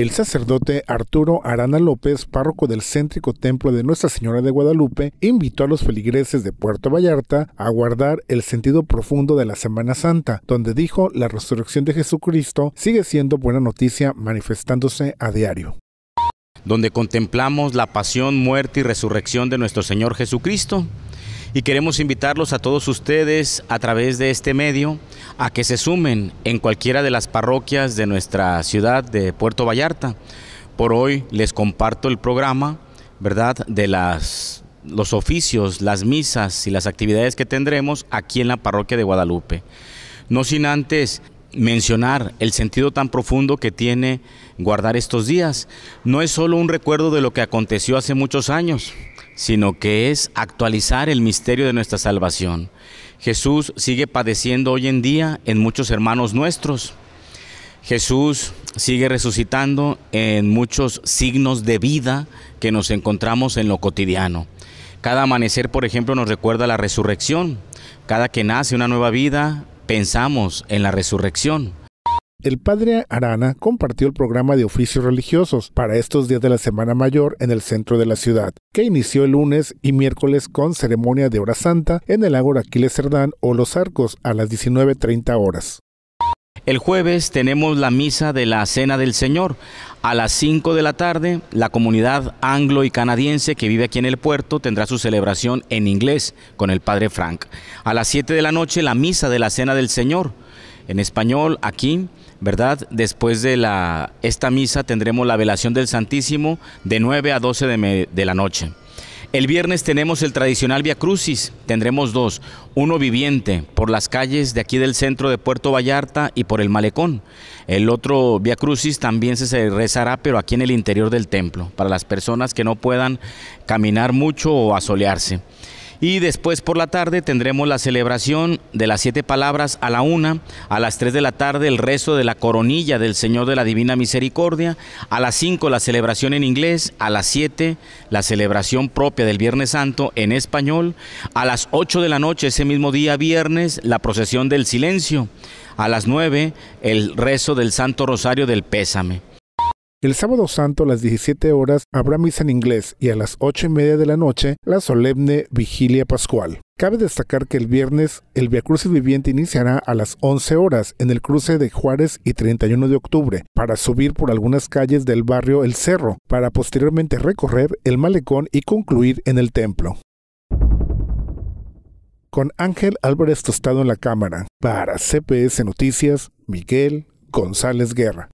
El sacerdote Arturo Arana López, párroco del céntrico templo de Nuestra Señora de Guadalupe, invitó a los feligreses de Puerto Vallarta a guardar el sentido profundo de la Semana Santa, donde dijo la resurrección de Jesucristo sigue siendo buena noticia manifestándose a diario donde contemplamos la pasión, muerte y resurrección de nuestro Señor Jesucristo, y queremos invitarlos a todos ustedes a través de este medio a que se sumen en cualquiera de las parroquias de nuestra ciudad de Puerto Vallarta. Por hoy les comparto el programa, ¿verdad?, de las los oficios, las misas y las actividades que tendremos aquí en la parroquia de Guadalupe. No sin antes mencionar el sentido tan profundo que tiene guardar estos días. No es solo un recuerdo de lo que aconteció hace muchos años, sino que es actualizar el misterio de nuestra salvación. Jesús sigue padeciendo hoy en día en muchos hermanos nuestros. Jesús sigue resucitando en muchos signos de vida que nos encontramos en lo cotidiano. Cada amanecer, por ejemplo, nos recuerda la resurrección. Cada que nace una nueva vida, pensamos en la resurrección. El padre Arana compartió el programa de oficios religiosos para estos días de la Semana Mayor en el centro de la ciudad, que inició el lunes y miércoles con ceremonia de hora santa en el Ágora Aquiles Cerdán o Los Arcos a las 19.30 horas. El jueves tenemos la misa de la Cena del Señor. A las 5 de la tarde, la comunidad anglo y canadiense que vive aquí en el puerto tendrá su celebración en inglés con el Padre Frank. A las 7 de la noche, la misa de la Cena del Señor en español aquí, ¿verdad? Después de la, esta misa tendremos la velación del Santísimo de 9 a 12 de, la noche. El viernes tenemos el tradicional Via Crucis, tendremos dos, uno viviente por las calles de aquí del centro de Puerto Vallarta y por el malecón. El otro Via Crucis también se rezará, pero aquí en el interior del templo, para las personas que no puedan caminar mucho o asolearse. Y después por la tarde tendremos la celebración de las siete palabras a la una, a las tres de la tarde el rezo de la coronilla del Señor de la Divina Misericordia, a las cinco la celebración en inglés, a las siete la celebración propia del Viernes Santo en español, a las ocho de la noche ese mismo día viernes la procesión del silencio, a las nueve el rezo del Santo Rosario del Pésame. El sábado santo a las 17 horas habrá misa en inglés y a las 8 y media de la noche la solemne vigilia pascual. Cabe destacar que el viernes el Viacrucis Viviente iniciará a las 11 horas en el cruce de Juárez y 31 de octubre para subir por algunas calles del barrio El Cerro para posteriormente recorrer el malecón y concluir en el templo con Ángel Álvarez Tostado en la cámara. Para CPS Noticias, Miguel González Guerra.